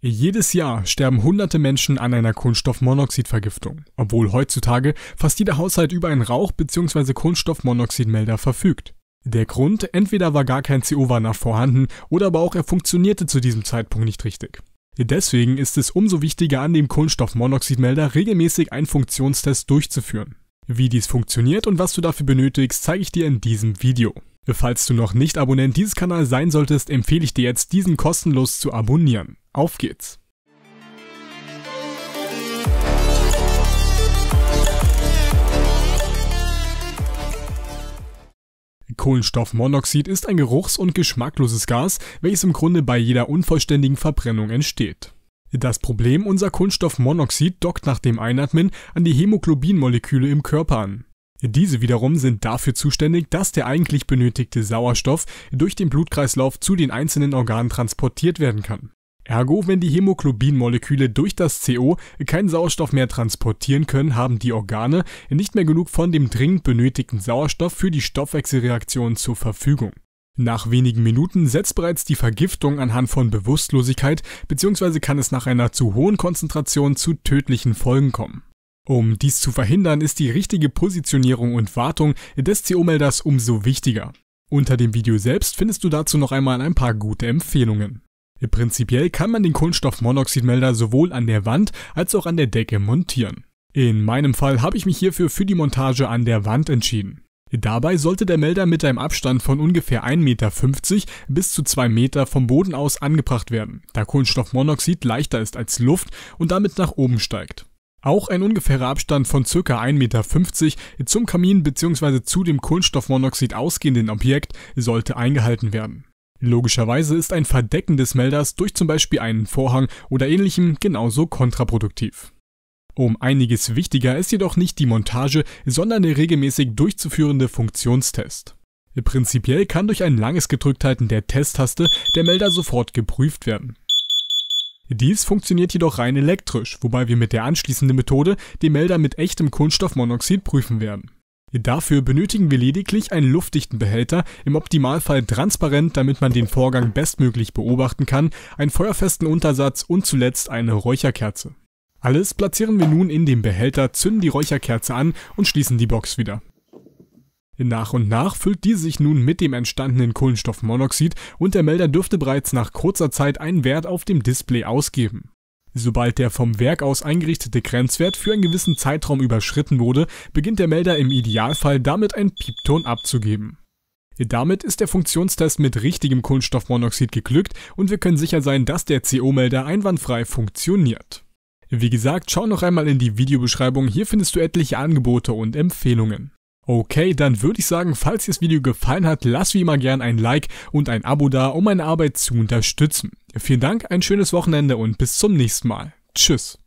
Jedes Jahr sterben hunderte Menschen an einer Kohlenstoffmonoxidvergiftung, obwohl heutzutage fast jeder Haushalt über einen Rauch- bzw. Kohlenstoffmonoxidmelder verfügt. Der Grund, entweder war gar kein CO-Warner vorhanden oder aber auch er funktionierte zu diesem Zeitpunkt nicht richtig. Deswegen ist es umso wichtiger, an dem Kohlenstoffmonoxidmelder regelmäßig einen Funktionstest durchzuführen. Wie dies funktioniert und was du dafür benötigst, zeige ich dir in diesem Video. Falls du noch nicht Abonnent dieses Kanals sein solltest, empfehle ich dir jetzt, diesen kostenlos zu abonnieren. Auf geht's! Kohlenstoffmonoxid ist ein geruchs- und geschmackloses Gas, welches im Grunde bei jeder unvollständigen Verbrennung entsteht. Das Problem, unser Kohlenstoffmonoxid dockt nach dem Einatmen an die Hämoglobinmoleküle im Körper an. Diese wiederum sind dafür zuständig, dass der eigentlich benötigte Sauerstoff durch den Blutkreislauf zu den einzelnen Organen transportiert werden kann. Ergo, wenn die Hämoglobinmoleküle durch das CO keinen Sauerstoff mehr transportieren können, haben die Organe nicht mehr genug von dem dringend benötigten Sauerstoff für die Stoffwechselreaktion zur Verfügung. Nach wenigen Minuten setzt bereits die Vergiftung anhand von Bewusstlosigkeit bzw. kann es nach einer zu hohen Konzentration zu tödlichen Folgen kommen. Um dies zu verhindern, ist die richtige Positionierung und Wartung des CO-Melders umso wichtiger. Unter dem Video selbst findest du dazu noch einmal ein paar gute Empfehlungen. Prinzipiell kann man den Kohlenstoffmonoxidmelder sowohl an der Wand als auch an der Decke montieren. In meinem Fall habe ich mich hierfür für die Montage an der Wand entschieden. Dabei sollte der Melder mit einem Abstand von ungefähr 1,50 Meter bis zu 2 Meter vom Boden aus angebracht werden, da Kohlenstoffmonoxid leichter ist als Luft und damit nach oben steigt. Auch ein ungefährer Abstand von ca. 1,50 Meter zum Kamin bzw. zu dem Kohlenstoffmonoxid ausgehenden Objekt sollte eingehalten werden. Logischerweise ist ein Verdecken des Melders durch zum Beispiel einen Vorhang oder ähnlichem genauso kontraproduktiv. Um einiges wichtiger ist jedoch nicht die Montage, sondern der regelmäßig durchzuführende Funktionstest. Prinzipiell kann durch ein langes Gedrückthalten der Testtaste der Melder sofort geprüft werden. Dies funktioniert jedoch rein elektrisch, wobei wir mit der anschließenden Methode den Melder mit echtem Kunststoffmonoxid prüfen werden. Dafür benötigen wir lediglich einen luftdichten Behälter, im Optimalfall transparent, damit man den Vorgang bestmöglich beobachten kann, einen feuerfesten Untersatz und zuletzt eine Räucherkerze. Alles platzieren wir nun in dem Behälter, zünden die Räucherkerze an und schließen die Box wieder. Nach und nach füllt diese sich nun mit dem entstandenen Kohlenstoffmonoxid und der Melder dürfte bereits nach kurzer Zeit einen Wert auf dem Display ausgeben. Sobald der vom Werk aus eingerichtete Grenzwert für einen gewissen Zeitraum überschritten wurde, beginnt der Melder im Idealfall damit einen Piepton abzugeben. Damit ist der Funktionstest mit richtigem Kohlenstoffmonoxid geglückt und wir können sicher sein, dass der CO-Melder einwandfrei funktioniert. Wie gesagt, schau noch einmal in die Videobeschreibung, hier findest du etliche Angebote und Empfehlungen. Okay, dann würde ich sagen, falls dir das Video gefallen hat, lass wie immer gern ein Like und ein Abo da, um meine Arbeit zu unterstützen. Vielen Dank, ein schönes Wochenende und bis zum nächsten Mal. Tschüss.